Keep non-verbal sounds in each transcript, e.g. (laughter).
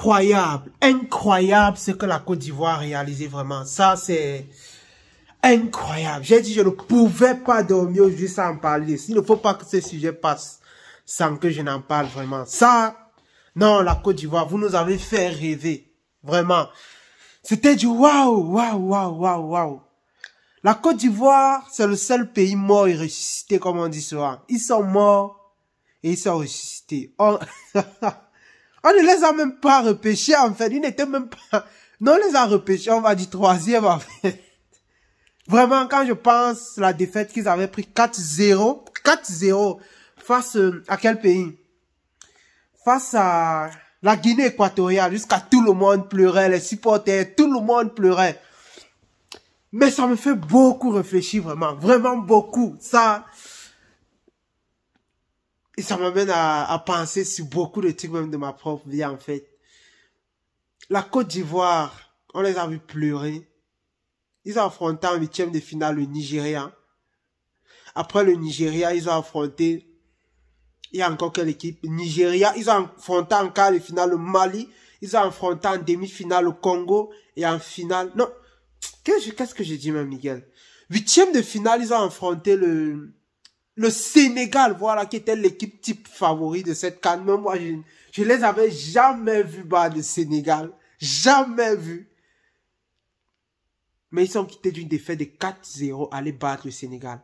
incroyable, incroyable ce que la Côte d'Ivoire a réalisé vraiment. Ça, c'est incroyable. J'ai dit, je ne pouvais pas dormir aujourd'hui sans en parler. Il ne faut pas que ce sujet passe sans que je n'en parle vraiment. Ça, non, la Côte d'Ivoire, vous nous avez fait rêver. Vraiment. C'était du waouh, waouh, waouh, waouh, waouh. La Côte d'Ivoire, c'est le seul pays mort et ressuscité, comme on dit souvent. Ils sont morts et ils sont ressuscités. oh (laughs) On ne les a même pas repêchés, en fait. Ils n'étaient même pas... (laughs) Non, on les a repêchés, on va du troisième, en fait. Vraiment, quand je pense la défaite qu'ils avaient pris 4-0, 4-0 face euh, à quel pays Face à la Guinée équatoriale, jusqu'à tout le monde pleurait, les supporters, tout le monde pleurait. Mais ça me fait beaucoup réfléchir, vraiment, vraiment beaucoup. Ça, et ça m'amène à, penser sur beaucoup de trucs même de ma propre vie en fait. La Côte d'Ivoire, on les a vu pleurer. Ils ont affronté en huitième de finale le Nigeria. Après le Nigeria, ils ont affronté, il y a encore quelle équipe? Nigeria, ils ont affronté en quart de finale le Mali. Ils ont affronté en demi-finale le Congo. Et en finale, non. Qu'est-ce que j'ai dit même, Miguel? Huitième de finale, ils ont affronté le, le Sénégal, voilà, qui était l'équipe type favori de cette canne. Même moi, je, les avais jamais vus battre le Sénégal. Jamais vu. Mais ils sont quittés d'une défaite de 4-0 aller battre le Sénégal.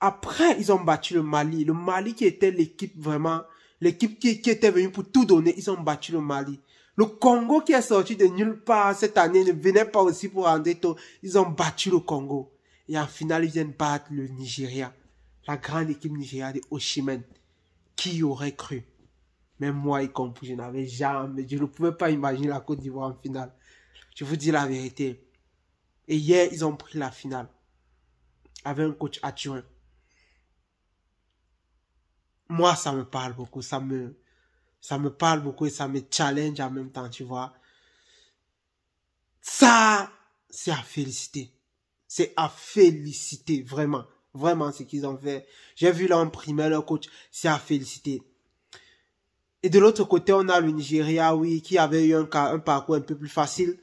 Après, ils ont battu le Mali. Le Mali qui était l'équipe vraiment, l'équipe qui, qui, était venue pour tout donner, ils ont battu le Mali. Le Congo qui est sorti de nulle part cette année ne venait pas aussi pour rendre tôt. Ils ont battu le Congo. Et en finale, ils viennent battre le Nigeria la grande équipe nigériane de Oshimen. Qui aurait cru Même moi y compris, je n'avais jamais, je ne pouvais pas imaginer la Côte d'Ivoire en finale. Je vous dis la vérité. Et hier, ils ont pris la finale avec un coach adjoint. Moi, ça me parle beaucoup, ça me, ça me parle beaucoup et ça me challenge en même temps, tu vois. Ça, c'est à féliciter. C'est à féliciter, vraiment. Vraiment, ce qu'ils ont fait. J'ai vu là en primaire, leur coach, c'est à féliciter. Et de l'autre côté, on a le Nigeria, oui, qui avait eu un, parcours un peu plus facile.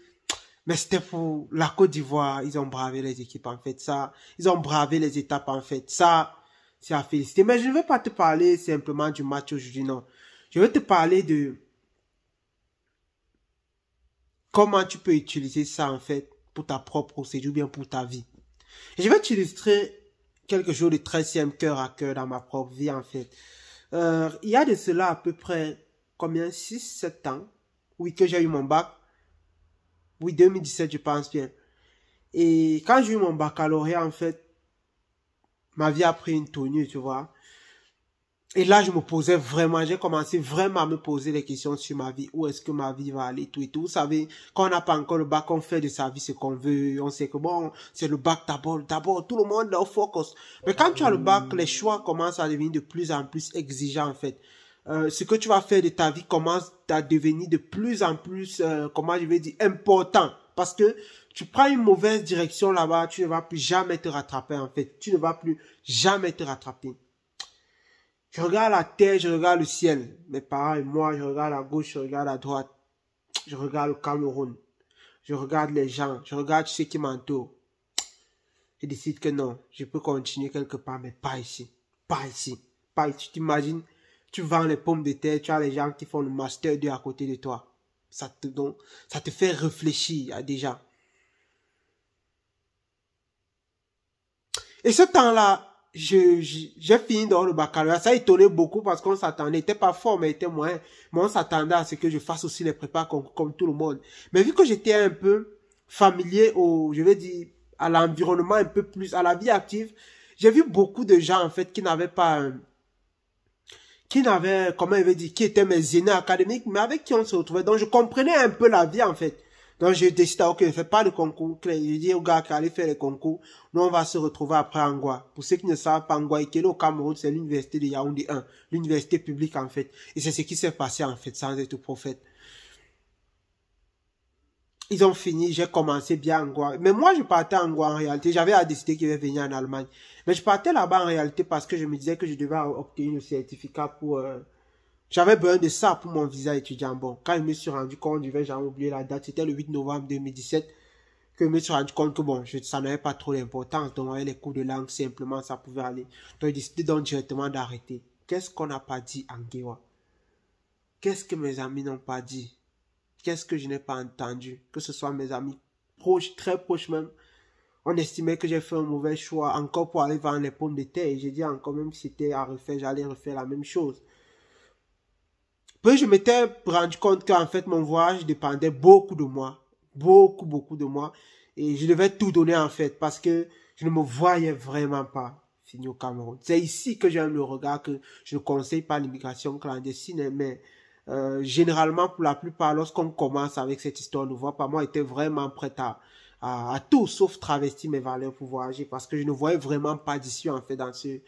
Mais c'était pour la Côte d'Ivoire. Ils ont bravé les équipes, en fait, ça. Ils ont bravé les étapes, en fait, ça. C'est à féliciter. Mais je ne vais pas te parler simplement du match aujourd'hui, non. Je vais te parler de comment tu peux utiliser ça, en fait, pour ta propre procédure bien pour ta vie. je vais t'illustrer Quelques jours de 13e cœur à cœur dans ma propre vie, en fait. Euh, il y a de cela à peu près combien 6, 7 ans. Oui, que j'ai eu mon bac. Oui, 2017, je pense bien. Et quand j'ai eu mon baccalauréat, en fait, ma vie a pris une tournure, tu vois. Et là, je me posais vraiment, j'ai commencé vraiment à me poser des questions sur ma vie. Où est-ce que ma vie va aller, tout et tout. Vous savez, quand on n'a pas encore le bac, on fait de sa vie ce qu'on veut. On sait que bon, c'est le bac d'abord, d'abord. Tout le monde est au focus. Mais quand tu as le bac, les choix commencent à devenir de plus en plus exigeants, en fait. Euh, ce que tu vas faire de ta vie commence à devenir de plus en plus, euh, comment je vais dire, important. Parce que tu prends une mauvaise direction là-bas, tu ne vas plus jamais te rattraper, en fait. Tu ne vas plus jamais te rattraper. Je regarde la terre, je regarde le ciel. Mes parents et moi, je regarde à gauche, je regarde à droite. Je regarde le Cameroun. Je regarde les gens. Je regarde ceux qui m'entourent. Je décide que non, je peux continuer quelque part, mais pas ici. Pas ici. Pas ici. Tu t'imagines, tu vends les pommes de terre, tu as les gens qui font le master 2 à côté de toi. Ça te, donc, ça te fait réfléchir déjà. Et ce temps-là, j'ai je, fini dans le baccalauréat. Ça étonnait beaucoup parce qu'on s'attendait. Était pas fort, mais était moyen. Mais on s'attendait à ce que je fasse aussi les prépas comme, comme tout le monde. Mais vu que j'étais un peu familier au, je vais dire, à l'environnement un peu plus, à la vie active, j'ai vu beaucoup de gens, en fait, qui n'avaient pas, qui n'avaient, comment je vais dire, qui étaient mes aînés académiques, mais avec qui on se retrouvait. Donc, je comprenais un peu la vie, en fait. Donc j'ai décidé, ok, ne fais pas le concours. Je dis aux gars allait faire le concours. Nous, on va se retrouver après Angoua. Pour ceux qui ne savent pas, Angoua que au Cameroun, c'est l'université de Yaoundé 1. L'université publique, en fait. Et c'est ce qui s'est passé, en fait, sans être prophète. Ils ont fini, j'ai commencé bien Angoua. Mais moi, je partais en en réalité. J'avais à décider qu'il allait venir en Allemagne. Mais je partais là-bas en réalité parce que je me disais que je devais obtenir le certificat pour... Euh, j'avais besoin de ça pour mon visa étudiant. Bon, quand je me suis rendu compte, je vais oublier la date, c'était le 8 novembre 2017, que je me suis rendu compte que bon, je, ça n'avait pas trop d'importance. Donc, les cours de langue, simplement, ça pouvait aller. Donc, j'ai décidé donc directement d'arrêter. Qu'est-ce qu'on n'a pas dit en Guéwa Qu'est-ce que mes amis n'ont pas dit Qu'est-ce que je n'ai pas entendu Que ce soit mes amis proches, très proches même. On estimait que j'ai fait un mauvais choix encore pour aller vendre les pommes de terre. Et j'ai dit encore même si c'était à refaire, j'allais refaire la même chose je m'étais rendu compte qu'en fait, mon voyage dépendait beaucoup de moi. Beaucoup, beaucoup de moi. Et je devais tout donner, en fait, parce que je ne me voyais vraiment pas finir au Cameroun. C'est ici que j'aime le regard que je ne conseille pas l'immigration clandestine, mais euh, généralement, pour la plupart, lorsqu'on commence avec cette histoire, ne voit pas, moi, était vraiment prêt à, à, à, tout, sauf travestir mes valeurs pour voyager, parce que je ne voyais vraiment pas d'issue, en fait, dans ce,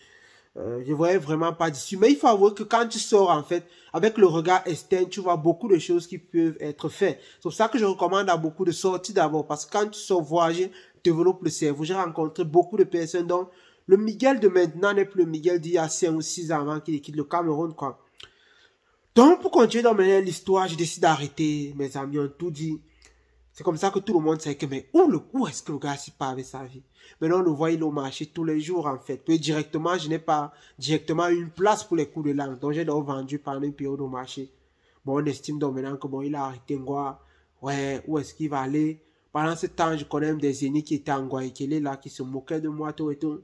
je euh, je voyais vraiment pas d'issue, Mais il faut avouer que quand tu sors, en fait, avec le regard externe, tu vois beaucoup de choses qui peuvent être faites. C'est pour ça que je recommande à beaucoup de sortir d'abord. Parce que quand tu sors voyager, développe le cerveau. J'ai rencontré beaucoup de personnes dont le Miguel de maintenant n'est plus le Miguel d'il y a 5 ou 6 ans avant qu'il quitte le Cameroun, quoi. Donc, pour continuer dans l'histoire, je décide d'arrêter. Mes amis ont tout dit. C'est comme ça que tout le monde sait que, mais où, le, coup est-ce que le gars s'est pas avec sa vie Maintenant, on le voit, il est au marché tous les jours, en fait. Puis directement, je n'ai pas directement une place pour les cours de langue. Donc, j'ai donc vendu pendant une période au marché. Bon, on estime donc maintenant que, bon, il a arrêté Ngoa. Ouais, où est-ce qu'il va aller Pendant ce temps, je connais même des aînés qui étaient en Guayaquil, là, qui se moquaient de moi, tout et tout.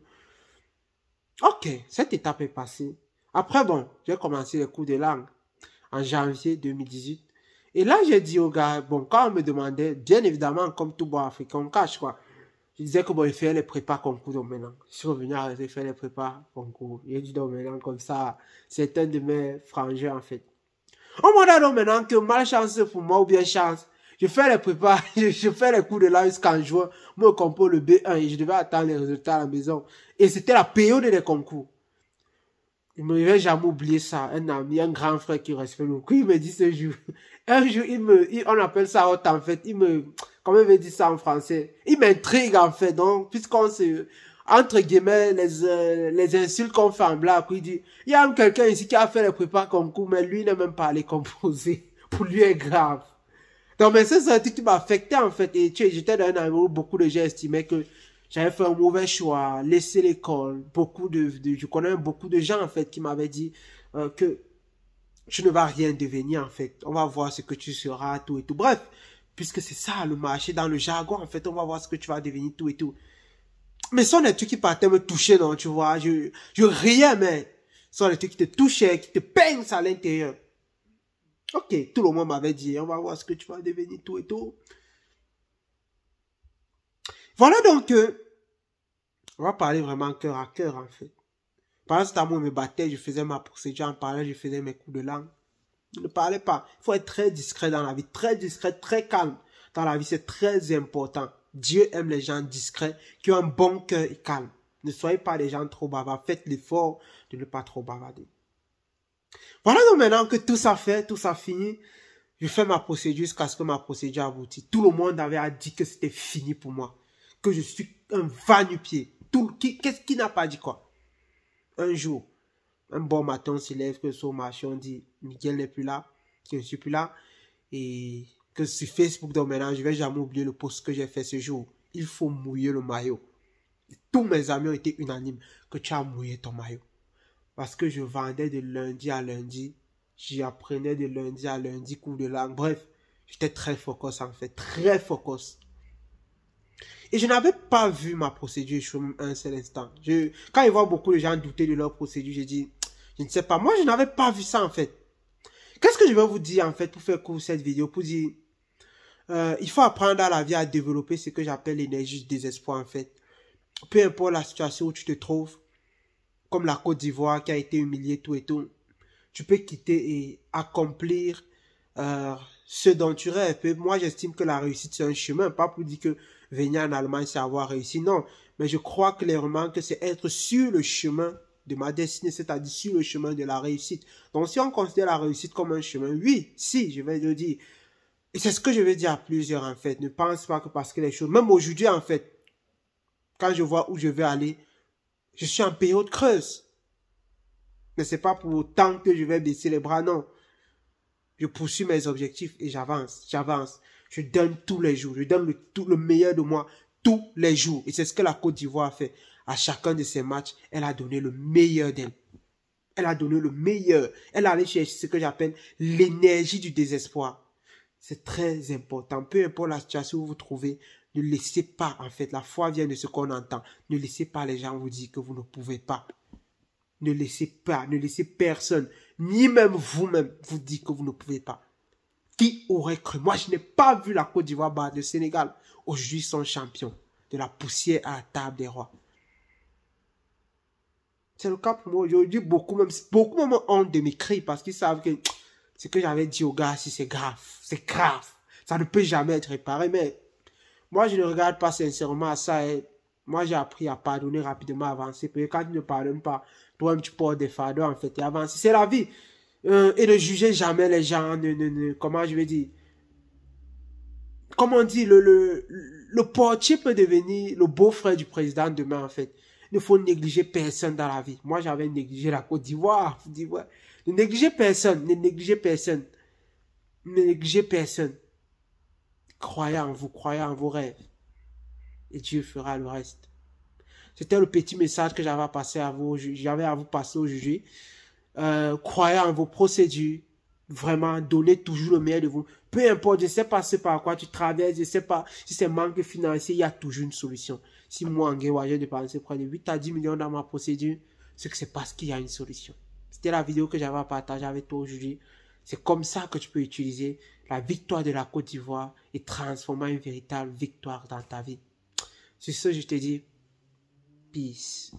Ok, cette étape est passée. Après, bon, j'ai commencé les cours de langue en janvier 2018. Et là, j'ai dit au gars, bon, quand on me demandait, bien évidemment, comme tout bon africain, on cache quoi. Je disais que bon, il fait les prépas concours maintenant. Je suis revenu arrêter faire les prépas concours. J'ai dit donc maintenant comme ça, c'est un de mes frangers en fait. On m'a dit donc maintenant que malchance pour moi ou bien chance, je fais les prépas, (laughs) je, fais les cours de là jusqu'en juin, moi compose le B1 et je devais attendre les résultats à la maison. Et c'était la période des concours. Il ne jamais oublier ça. Un ami, un grand frère qui respecte beaucoup. Il me dit ce jour. Un jour, il me, on appelle ça hot en fait. Il me, comment il me dit ça en français? Il m'intrigue en fait. Donc, puisqu'on se, entre guillemets, les, euh, les insultes qu'on fait en blague, il dit, il y a quelqu'un ici qui a fait le prépa concours, mais lui il n'a même pas les composer. (laughs) Pour lui, est grave. Donc, mais c'est ça, qui m'a affecté en fait. Et tu j'étais dans un amour où beaucoup de gens estimaient que j'avais fait un mauvais choix, Laisser l'école. Beaucoup de, de, je connais beaucoup de gens en fait qui m'avaient dit euh, que tu ne vas rien devenir en fait. On va voir ce que tu seras, tout et tout. Bref, puisque c'est ça le marché dans le jargon en fait, on va voir ce que tu vas devenir, tout et tout. Mais ce sont des trucs qui partaient me toucher, non, tu vois. Je, je rien, mais ce sont des trucs qui te touchaient, qui te peignent à l'intérieur. Ok, tout le monde m'avait dit, on va voir ce que tu vas devenir, tout et tout. Voilà donc. Euh, on va parler vraiment cœur à cœur, en fait. Pendant ce amour, me battait, je faisais ma procédure, en parlant, je faisais mes coups de langue. Ne parlez pas. Il faut être très discret dans la vie, très discret, très calme. Dans la vie, c'est très important. Dieu aime les gens discrets, qui ont un bon cœur et calme. Ne soyez pas des gens trop bavards. Faites l'effort de ne pas trop bavarder. Voilà donc maintenant que tout ça fait, tout ça fini, Je fais ma procédure jusqu'à ce que ma procédure aboutisse. Tout le monde avait dit que c'était fini pour moi. Que je suis un va du pied qu'est-ce qui n'a pas dit quoi Un jour, un bon matin, on se lève que marché on dit Miguel n'est plus là, je ne suis plus là, et que sur Facebook, donc maintenant, je vais jamais oublier le post que j'ai fait ce jour. Il faut mouiller le maillot. tous mes amis ont été unanimes que tu as mouillé ton maillot. Parce que je vendais de lundi à lundi, j'apprenais de lundi à lundi cours de langue. Bref, j'étais très focus en fait, très focus. Et je n'avais pas vu ma procédure sur un seul instant. Je, quand je vois beaucoup de gens douter de leur procédure, je dis, je ne sais pas. Moi, je n'avais pas vu ça, en fait. Qu'est-ce que je vais vous dire, en fait, pour faire court cette vidéo, pour dire, euh, il faut apprendre à la vie à développer ce que j'appelle l'énergie du désespoir, en fait. Peu importe la situation où tu te trouves, comme la Côte d'Ivoire qui a été humiliée, tout et tout, tu peux quitter et accomplir euh, ce dont tu rêves. moi, j'estime que la réussite, c'est un chemin, pas pour dire que venir en Allemagne, c'est avoir réussi. Non, mais je crois clairement que c'est être sur le chemin de ma destinée, c'est-à-dire sur le chemin de la réussite. Donc si on considère la réussite comme un chemin, oui, si, je vais le dire. Et c'est ce que je vais dire à plusieurs en fait. Ne pense pas que parce que les choses, même aujourd'hui en fait, quand je vois où je vais aller, je suis en période creuse. Mais c'est pas pour autant que je vais baisser les bras, non. Je poursuis mes objectifs et j'avance, j'avance. Je donne tous les jours. Je donne le, le meilleur de moi tous les jours. Et c'est ce que la Côte d'Ivoire a fait. À chacun de ses matchs, elle a donné le meilleur d'elle. Elle a donné le meilleur. Elle a allé chercher ce que j'appelle l'énergie du désespoir. C'est très important. Peu importe la situation où vous vous trouvez, ne laissez pas, en fait, la foi vient de ce qu'on entend. Ne laissez pas les gens vous dire que vous ne pouvez pas. Ne laissez pas, ne laissez personne, ni même vous-même, vous dire que vous ne pouvez pas. Qui aurait cru Moi, je n'ai pas vu la Côte d'Ivoire battre le Sénégal. Aujourd'hui, ils sont champions de la poussière à la table des rois. C'est le cas pour moi. Aujourd'hui, beaucoup, même, beaucoup ont honte de m'écrire parce qu'ils savent que ce que j'avais dit au gars, si c'est grave, c'est grave. Ça ne peut jamais être réparé. Mais moi, je ne regarde pas sincèrement à ça. Et moi, j'ai appris à pardonner rapidement, avancer. Parce que quand tu ne pardonnes pas, toi-même, tu portes des fardeaux, en fait, et avancer. C'est la vie. Euh, et ne jugez jamais les gens. Ne, comment je vais dire Comment on dit Le, le, le portier peut devenir le beau-frère du président demain, en fait. Il ne faut négliger personne dans la vie. Moi, j'avais négligé la Côte d'Ivoire. Ne négligez personne. Ne négligez personne. Ne négligez personne. Croyez en vous. Croyez en vos rêves. Et Dieu fera le reste. C'était le petit message que j'avais à à vous. J'avais à vous passer aujourd'hui. Euh, croyez en vos procédures, vraiment donnez toujours le meilleur de vous. Peu importe, je ne sais pas ce par quoi tu traverses, je ne sais pas si c'est manque financier, il y a toujours une solution. Si moi, en je j'ai dépensé près de 8 à 10 millions dans ma procédure, c'est que c'est parce qu'il y a une solution. C'était la vidéo que j'avais à partager avec toi aujourd'hui. C'est comme ça que tu peux utiliser la victoire de la Côte d'Ivoire et transformer une véritable victoire dans ta vie. Sur ce, je te dis, peace.